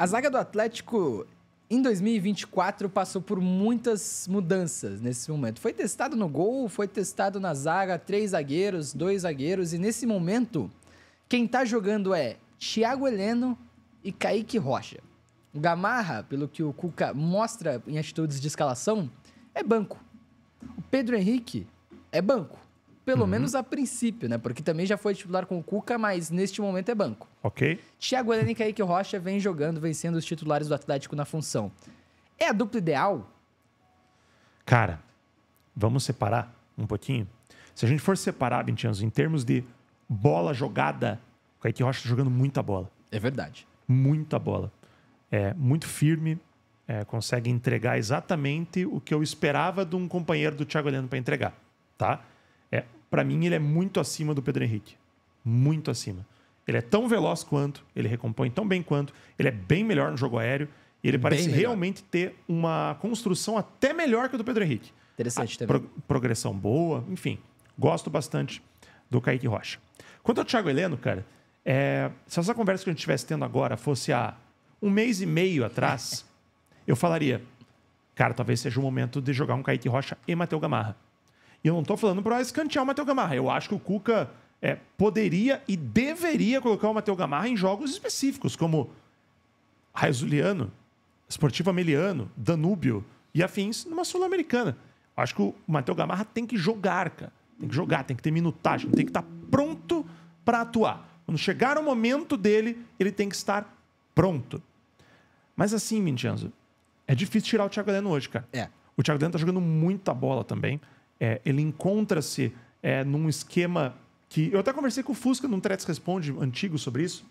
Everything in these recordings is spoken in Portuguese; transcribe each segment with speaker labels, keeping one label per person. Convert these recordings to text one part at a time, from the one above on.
Speaker 1: A zaga do Atlético em 2024 passou por muitas mudanças nesse momento. Foi testado no gol, foi testado na zaga, três zagueiros, dois zagueiros, e nesse momento, quem tá jogando é Thiago Heleno e Kaique Rocha. O Gamarra, pelo que o Cuca mostra em atitudes de escalação, é banco. O Pedro Henrique é banco pelo uhum. menos a princípio, né? Porque também já foi titular com o Cuca, mas neste momento é banco. Ok. Thiago Helena e Kaique Rocha vem jogando, vencendo os titulares do Atlético na função. É a dupla ideal?
Speaker 2: Cara, vamos separar um pouquinho? Se a gente for separar, Vincenzo, em termos de bola jogada, o Kaique Rocha tá jogando muita bola. É verdade. Muita bola. É, muito firme, é, consegue entregar exatamente o que eu esperava de um companheiro do Thiago Heleno para entregar, tá? É, para mim, ele é muito acima do Pedro Henrique. Muito acima. Ele é tão veloz quanto, ele recompõe tão bem quanto, ele é bem melhor no jogo aéreo e ele parece realmente ter uma construção até melhor que o do Pedro Henrique. Interessante também. Pro progressão boa, enfim. Gosto bastante do Kaique Rocha. Quanto ao Thiago Heleno, cara, é, se essa conversa que a gente estivesse tendo agora fosse há um mês e meio atrás, eu falaria, cara, talvez seja o momento de jogar um Kaique Rocha e Matheus Gamarra. E eu não estou falando para escantear o Matheus Gamarra. Eu acho que o Cuca é, poderia e deveria colocar o Matheus Gamarra em jogos específicos, como Raizuliano, Esportivo Ameliano, Danúbio e afins, numa Sul-Americana. Acho que o Matheus Gamarra tem que jogar, cara. Tem que jogar, tem que ter minutagem, tem que estar tá pronto para atuar. Quando chegar o momento dele, ele tem que estar pronto. Mas assim, Vincenzo, é difícil tirar o Thiago Heleno hoje, cara. É. O Thiago Heleno tá jogando muita bola também é, ele encontra-se é, num esquema que. Eu até conversei com o Fusca num Threats Responde antigo sobre isso.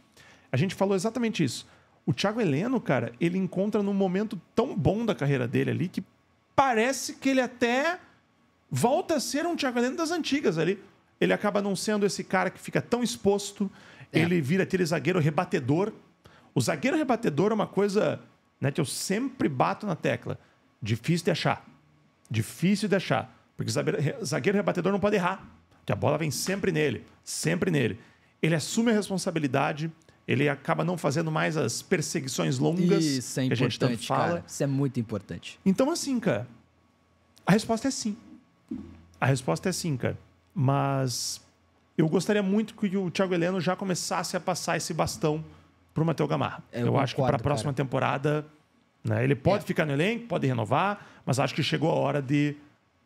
Speaker 2: A gente falou exatamente isso. O Thiago Heleno, cara, ele encontra num momento tão bom da carreira dele ali que parece que ele até volta a ser um Thiago Heleno das antigas ali. Ele acaba não sendo esse cara que fica tão exposto, é. ele vira aquele zagueiro rebatedor. O zagueiro rebatedor é uma coisa né, que eu sempre bato na tecla. Difícil de achar. Difícil de achar. Porque zagueiro rebatedor não pode errar, que a bola vem sempre nele, sempre nele. Ele assume a responsabilidade, ele acaba não fazendo mais as perseguições longas Isso é que a gente tanto fala. Cara, isso é muito importante. Então, assim, cara, a resposta é sim. A resposta é sim, cara. Mas eu gostaria muito que o Thiago Heleno já começasse a passar esse bastão para o Matheus Gamarra. eu, eu acho concordo, que para a próxima cara. temporada, né, ele pode é. ficar no elenco, pode renovar, mas acho que chegou a hora de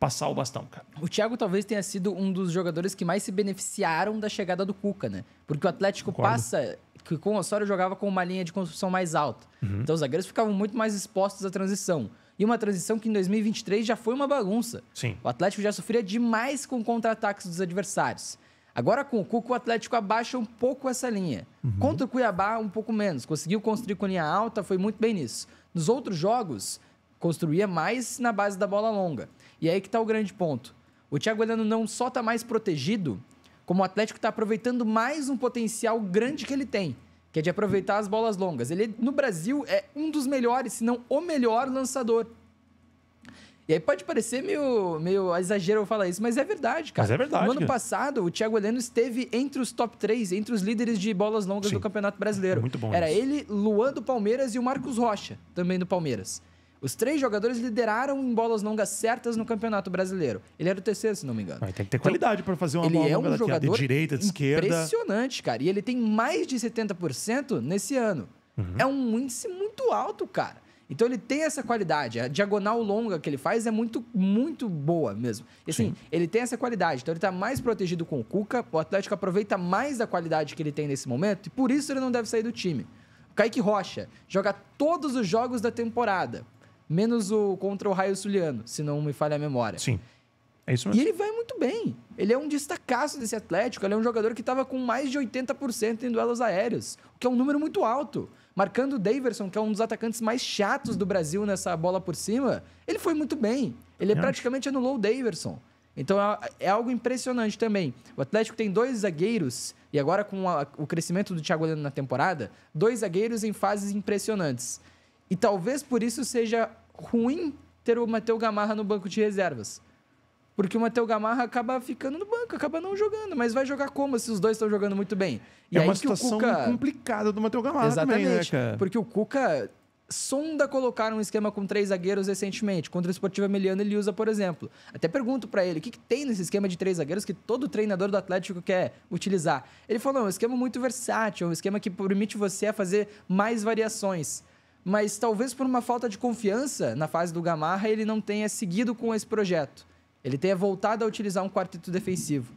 Speaker 2: passar o bastão, cara.
Speaker 1: O Thiago talvez tenha sido um dos jogadores que mais se beneficiaram da chegada do Cuca, né? Porque o Atlético Concordo. passa que com o Osório jogava com uma linha de construção mais alta. Uhum. Então os zagueiros ficavam muito mais expostos à transição. E uma transição que em 2023 já foi uma bagunça. Sim. O Atlético já sofria demais com contra-ataques dos adversários. Agora com o Cuca, o Atlético abaixa um pouco essa linha. Uhum. Contra o Cuiabá, um pouco menos. Conseguiu construir com linha alta, foi muito bem nisso. Nos outros jogos, construía mais na base da bola longa. E aí que tá o grande ponto. O Thiago Heleno não só tá mais protegido, como o Atlético tá aproveitando mais um potencial grande que ele tem, que é de aproveitar as bolas longas. Ele, no Brasil, é um dos melhores, se não o melhor lançador. E aí pode parecer meio, meio exagero eu falar isso, mas é verdade, cara. Mas é verdade. No ano passado, o Thiago Heleno esteve entre os top 3, entre os líderes de bolas longas Sim. do Campeonato Brasileiro. Muito bom. Era isso. ele, Luan do Palmeiras e o Marcos Rocha, também do Palmeiras. Os três jogadores lideraram em bolas longas certas no Campeonato Brasileiro. Ele era o terceiro, se não me engano. Mas tem que ter então, qualidade para fazer uma ele bola é um longa jogador de direita, de esquerda. Impressionante, cara. E ele tem mais de 70% nesse ano. Uhum. É um índice muito alto, cara. Então ele tem essa qualidade. A diagonal longa que ele faz é muito, muito boa mesmo. E, assim, Sim. ele tem essa qualidade. Então ele está mais protegido com o Cuca. O Atlético aproveita mais da qualidade que ele tem nesse momento e por isso ele não deve sair do time. O Kaique Rocha joga todos os jogos da temporada. Menos o contra o Raio Suliano, se não me falha a memória. Sim. É isso mesmo. E ele vai muito bem. Ele é um destacaço desse Atlético. Ele é um jogador que estava com mais de 80% em duelos aéreos, o que é um número muito alto. Marcando o Daverson, que é um dos atacantes mais chatos do Brasil nessa bola por cima, ele foi muito bem. Ele é. praticamente anulou o Daverson. Então é, é algo impressionante também. O Atlético tem dois zagueiros, e agora com o crescimento do Thiago Leandro na temporada, dois zagueiros em fases impressionantes. E talvez por isso seja ruim ter o Matheus Gamarra no banco de reservas. Porque o Matheus Gamarra acaba ficando no banco, acaba não jogando. Mas vai jogar como se os dois estão jogando muito bem? E é uma situação Cuca... complicada do Matheus Gamarra Exatamente, também, né, cara? Porque o Cuca sonda colocar um esquema com três zagueiros recentemente. Contra o Esportivo Emiliano ele usa, por exemplo. Até pergunto para ele, o que, que, tem nesse esquema de três zagueiros que todo treinador do Atlético quer utilizar? Ele falou, não, é um esquema muito versátil, é um esquema que permite você fazer mais variações mas talvez por uma falta de confiança na fase do Gamarra, ele não tenha seguido com esse projeto. Ele tenha voltado a utilizar um quarteto defensivo.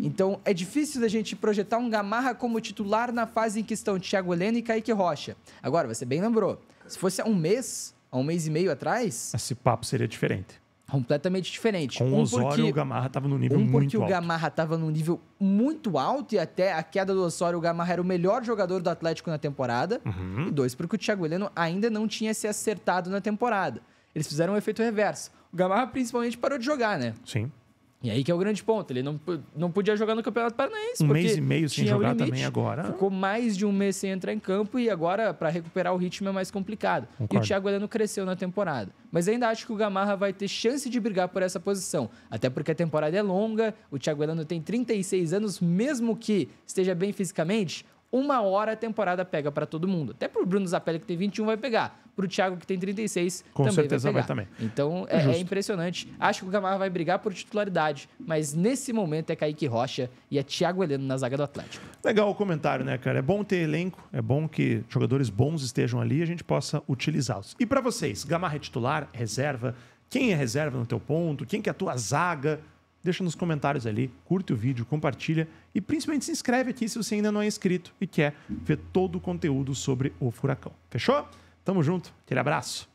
Speaker 1: Então, é difícil da gente projetar um Gamarra como titular na fase em que estão Thiago Helena e Kaique Rocha. Agora, você bem lembrou, se fosse há um mês, há um mês e meio atrás...
Speaker 2: Esse papo seria diferente
Speaker 1: completamente diferente. Com um Osório, porque, o Gamarra estava num nível um muito alto. Um porque o Gamarra estava num nível muito alto e até a queda do Osório, o Gamarra era o melhor jogador do Atlético na temporada. Uhum. E dois, porque o Thiago Heleno ainda não tinha se acertado na temporada. Eles fizeram um efeito reverso. O Gamarra principalmente parou de jogar, né? Sim. E aí que é o grande ponto. Ele não, não podia jogar no Campeonato Paranaense. Um mês e meio sem jogar limite, também agora. Ficou mais de um mês sem entrar em campo e agora, para recuperar o ritmo, é mais complicado. Concordo. E o Thiago Heleno cresceu na temporada. Mas ainda acho que o Gamarra vai ter chance de brigar por essa posição. Até porque a temporada é longa, o Thiago Heleno tem 36 anos, mesmo que esteja bem fisicamente, uma hora a temporada pega para todo mundo. Até pro Bruno Zapelli, que tem 21, vai pegar. Pro Thiago, que tem 36, Com também certeza vai, pegar. vai também. Então, é, é, é impressionante.
Speaker 2: Acho que o Gamarra vai brigar por titularidade, mas nesse momento é Kaique Rocha
Speaker 1: e é Thiago Heleno
Speaker 2: na zaga do Atlético. Legal o comentário, né, cara? É bom ter elenco, é bom que jogadores bons estejam ali e a gente possa utilizá-los. E para vocês, Gamarra é titular, reserva? Quem é reserva no teu ponto? Quem que é a tua zaga? deixa nos comentários ali, curte o vídeo, compartilha e principalmente se inscreve aqui se você ainda não é inscrito e quer ver todo o conteúdo sobre o furacão. Fechou? Tamo junto, aquele abraço.